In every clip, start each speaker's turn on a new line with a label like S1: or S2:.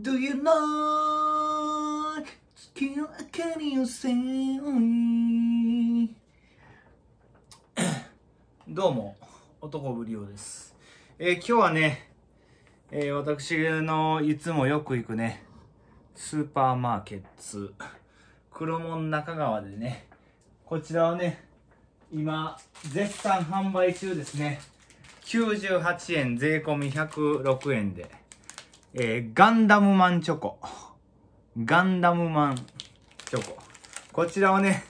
S1: Do you know 月の明かりを背負い どうも、男ぶりおです。えー、今日はね、えー、私のいつもよく行くね、スーパーマーケッツ、黒門中川でね、こちらをね、今、絶賛販売中ですね。98円税込み106円で。えー、ガンダムマンチョコ。ガンダムマンチョコ。こちらをね、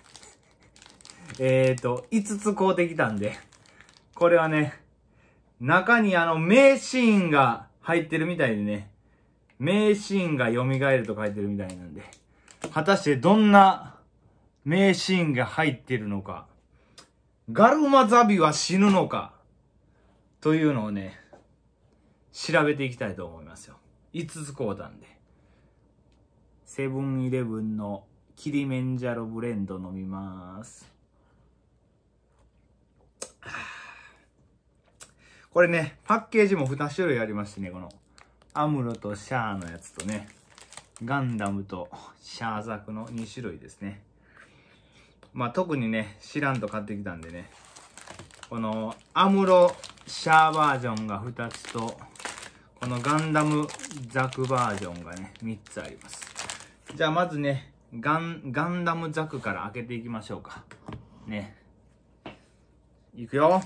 S1: えっ、ー、と、5つ買うてきたんで、これはね、中にあの、名シーンが入ってるみたいでね、名シーンが蘇ると書いてるみたいなんで、果たしてどんな名シーンが入ってるのか、ガルマザビは死ぬのか、というのをね、調べていきたいと思いますよ。5つ買うたんで。セブンイレブンのキリメンジャロブレンド飲みます。これね、パッケージも2種類ありましてね、この、アムロとシャアのやつとね、ガンダムとシャアザクの2種類ですね。まあ特にね、知らんと買ってきたんでね、このアムロシャアバージョンが2つと、このガンダムザクバージョンがね、3つあります。じゃあまずね、ガン、ガンダムザクから開けていきましょうか。ね。いくよ。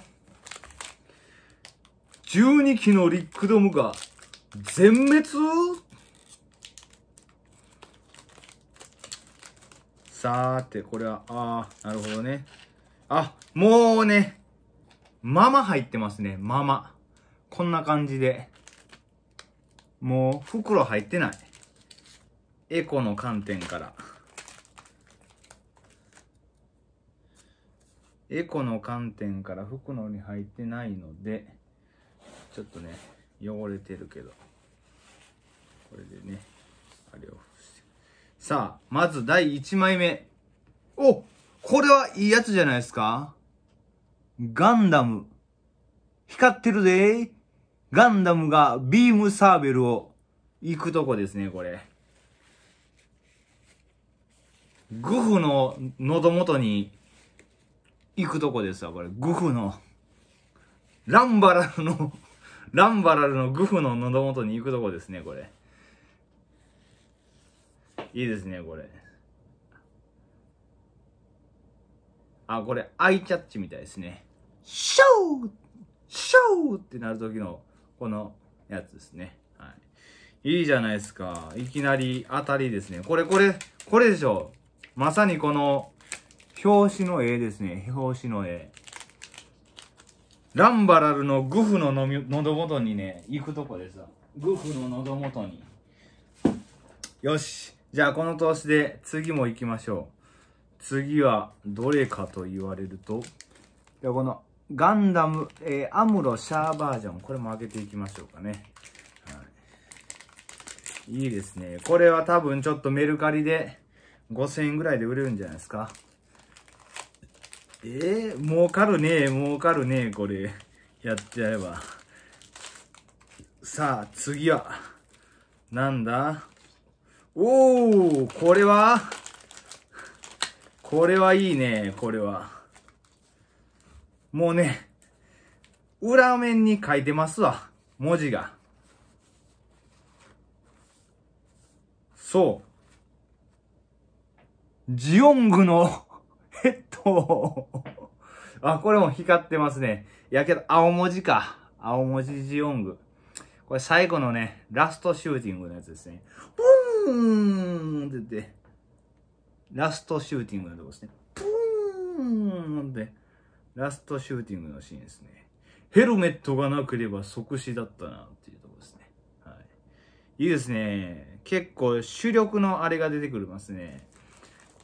S1: 12機のリックドムが全滅さーて、これは、あー、なるほどね。あ、もうね、まま入ってますね、まま。こんな感じで。もう袋入ってない。エコの観点から。エコの観点から袋に入ってないので、ちょっとね、汚れてるけど。これでね、あれを。さあ、まず第1枚目。おこれはいいやつじゃないですかガンダム。光ってるでガンダムがビームサーベルを行くとこですね、これ。グフの喉元に行くとこですわ、これ。グフの。ランバラルのランバラルのグフの喉元に行くとこですね、これ。いいですね、これ。あ、これ、アイキャッチみたいですね。ショーショーってなる時のこのやつですね。はい。いいじゃないですか。いきなり当たりですね。これ、これ、これでしょ。まさにこの、表紙の絵ですね。表紙の絵。ランバラルのグフののみ喉元にね、行くとこですグフの喉元に。よし。じゃあこの投資で次も行きましょう。次はどれかと言われると、じゃあこのガンダム、えー、アムロシャーバージョン。これも開けていきましょうかね。はい、いいですね。これは多分ちょっとメルカリで5000円ぐらいで売れるんじゃないですか。えー、儲かるね儲かるねこれ。やっちゃえば。さあ、次は、なんだおーこれはこれはいいね、これは。もうね、裏面に書いてますわ。文字が。そう。ジオングの ヘッド。あ、これも光ってますね。いやけど、青文字か。青文字ジオング。これ最後のね、ラストシューティングのやつですね。ブーンって言って、ラストシューティングのとこですね。ブーンって。ラストシューティングのシーンですね。ヘルメットがなければ即死だったなっていうところですね。はい。いいですね。結構主力のあれが出てくるますね。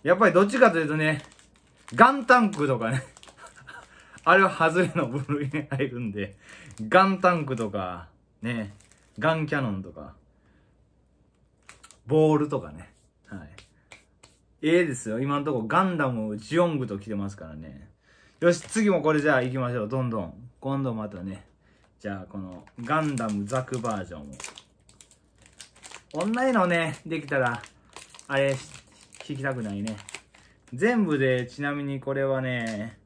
S1: やっぱりどっちかというとね、ガンタンクとかね あれは外れの部類に入るんで、ガンタンクとか、ね、ガンキャノンとか、ボールとかね。はい。ええですよ。今のとこガンダムジオングと来てますからね。よし、次もこれじゃあ行きましょう。どんどん。今度またね。じゃあ、このガンダムザクバージョンを。オンラインのね、できたら、あれ、聞きたくないね。全部で、ちなみにこれはね、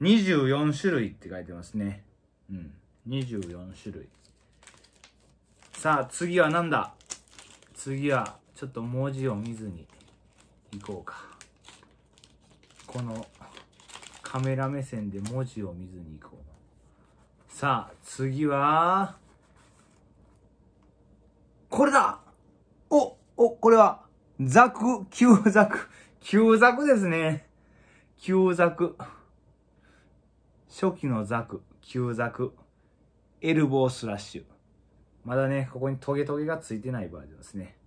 S1: 24種類って書いてますね。うん。24種類。さあ、次は何だ次は、ちょっと文字を見ずに行こうか。このカメラ目線で文字を見ずに行こう。さあ、次は、これだお、お、これは、ザク、急ザク。急ザクですね。旧ザク。初期のザク、急ザク。エルボースラッシュ。まだね、ここにトゲトゲがついてないバージョンですね。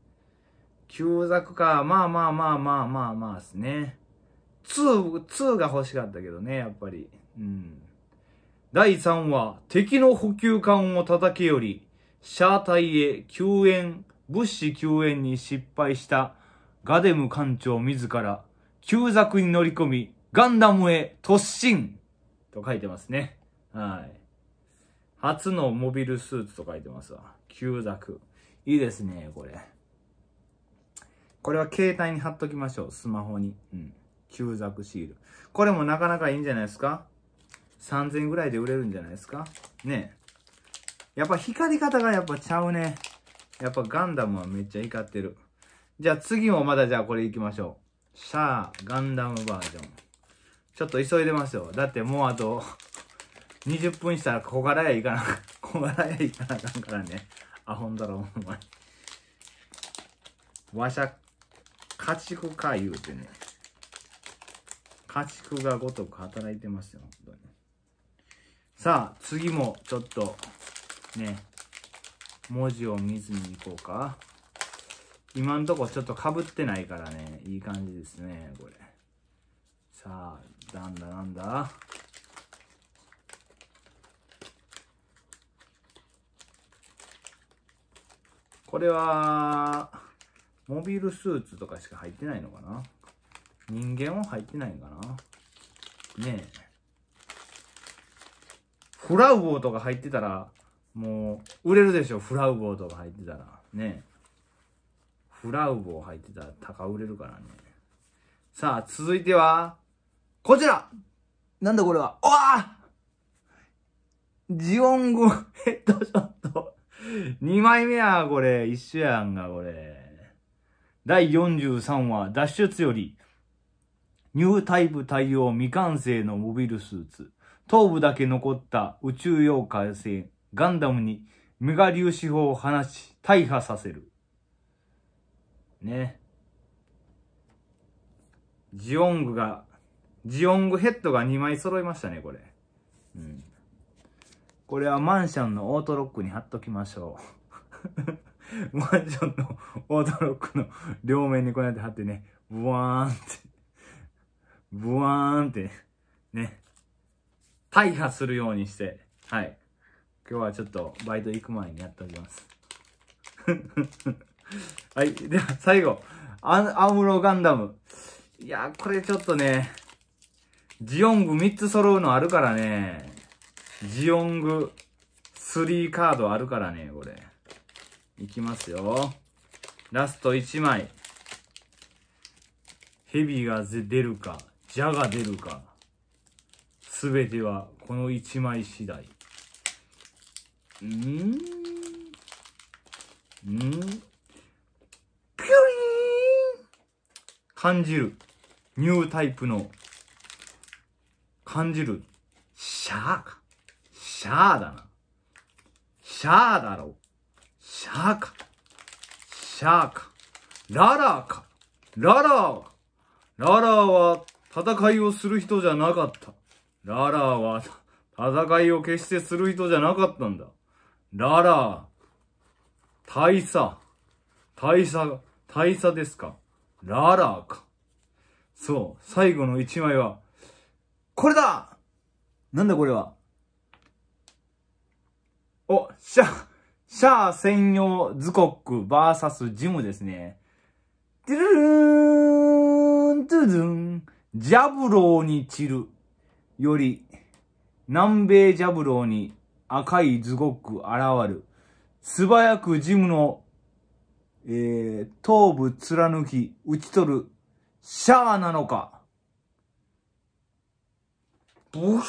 S1: 旧ザクか、まあまあまあまあまあまあですね。2、2が欲しかったけどね、やっぱり。うん。第3話、敵の補給艦を叩けより、車体隊へ救援、物資救援に失敗したガデム艦長自ら、旧作に乗り込み、ガンダムへ突進と書いてますね。はい。初のモビルスーツと書いてますわ。旧作。いいですね、これ。これは携帯に貼っときましょう。スマホに。うん。旧ザクシール。これもなかなかいいんじゃないですか ?3000 円ぐらいで売れるんじゃないですかねやっぱ光り方がやっぱちゃうね。やっぱガンダムはめっちゃ光ってる。じゃあ次もまだじゃあこれ行きましょう。シャー、ガンダムバージョン。ちょっと急いでますよ。だってもうあと20分したら小柄やいかな、小柄やいかなあかんからね。あ、ほんだろ、お前。わしゃ、家畜か言うてね。家畜がごとく働いてますよ、本当に。さあ、次もちょっと、ね、文字を見ずに行こうか。今んとこちょっとかぶってないからね、いい感じですね、これ。さあ、なんだなんだこれは、モビルスーツとかしか入ってないのかな人間は入ってないんかなねえ。フラウボーとか入ってたら、もう、売れるでしょ、フラウボーとか入ってたら。ねフラウボー入ってたら高売れるからね。さあ、続いては、こちらなんだこれはおわジオングヘッドショット。2枚目や、これ。一緒やんが、これ。第43話、脱出より、ニュータイプ対応未完成のモビルスーツ、頭部だけ残った宇宙妖怪船ガンダムにメガ粒子砲を放ち大破させる。ね。ジオングが、ジオングヘッドが2枚揃いましたね、これ。うん。これはマンションのオートロックに貼っときましょう。マンションのオートロックの両面にこうやって貼ってね、ブワーンってブワーンって、ね、大破するようにして、はい。今日はちょっとバイト行く前にやっておきます。はい。では、最後。アアムロガンダム。いやこれちょっとね、ジオング3つ揃うのあるからね。ジオング3カードあるからね、これ。いきますよ。ラスト1枚。ヘビが出るか。じゃが出るか。すべてはこの一枚次第。んーんーぴょりーん感じる。ニュータイプの感じる。シャーか。シャーだな。シャーだろう。シャーか。シャーか。ララーか。ララー。ララーは戦いをする人じゃなかった。ララは、戦いを決してする人じゃなかったんだ。ララ大佐。大佐、大佐ですかララか。そう、最後の一枚は、これだなんだこれはお、シャ、シャー専用ズコックバーサスジムですね。ドゥルルーン、ドゥドゥン。ジャブローに散るより、南米ジャブローに赤いズゴック現る。素早くジムの、えー、頭部貫き、打ち取る、シャアなのか。ブヒュ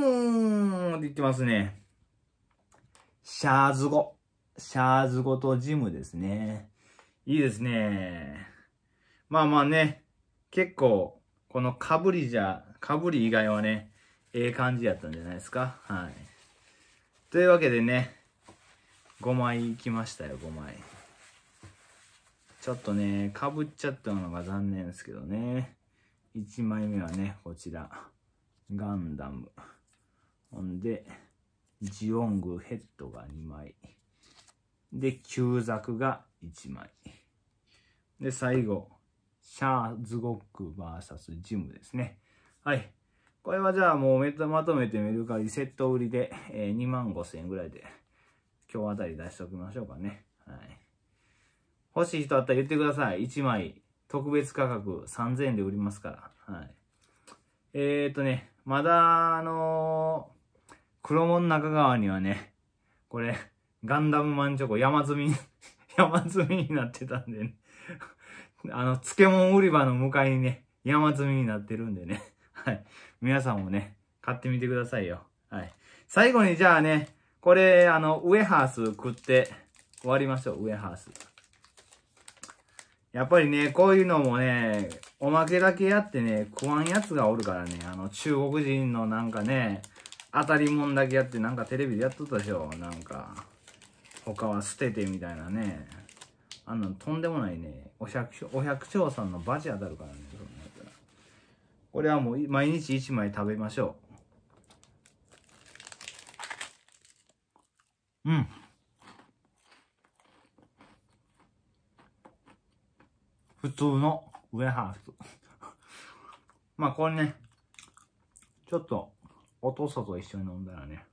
S1: ーンって言ってますね。シャアズゴ。シャアズゴとジムですね。いいですね。まあまあね、結構、このかぶりじゃ、かぶり以外はね、ええ感じやったんじゃないですか。はい。というわけでね、5枚いきましたよ、5枚。ちょっとね、かぶっちゃったのが残念ですけどね。1枚目はね、こちら。ガンダム。ほんで、ジオングヘッドが2枚。で、旧作が1枚。で、最後。シャーズゴック VS ジムですね。はい。これはじゃあもうまとめてメルカリセット売りで、えー、2万5千円ぐらいで今日あたり出しておきましょうかね。はい。欲しい人あったら言ってください。1枚特別価格3000円で売りますから。はい。えーとね、まだあのー、黒門中川にはね、これガンダムマンチョコ山積み、山積みになってたんでねあの、漬物売り場の向かいにね、山積みになってるんでね。はい。皆さんもね、買ってみてくださいよ。はい。最後にじゃあね、これ、あの、ウエハース食って終わりましょう、ウエハース。やっぱりね、こういうのもね、おまけだけやってね、食わんやつがおるからね、あの、中国人のなんかね、当たりもんだけやって、なんかテレビでやっとったでしょ、なんか。他は捨ててみたいなね。あの、とんでもないね、お百姓、お百姓さんのバジ当たるからね、そんなやら。これはもう毎日1枚食べましょう。うん。普通のウエハース。まあこれね、ちょっとお父さんと一緒に飲んだらね、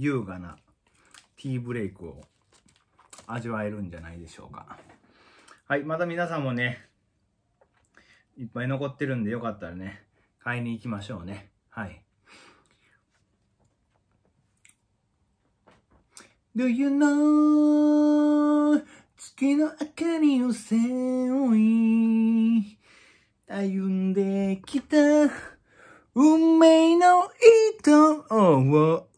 S1: 優雅なティーブレイクを味わえるんじゃないでしょうか。はい、また皆さんもね、いっぱい残ってるんでよかったらね、買いに行きましょうね。はい。Do you know 月の明かりを背負い歩んできた運命の糸を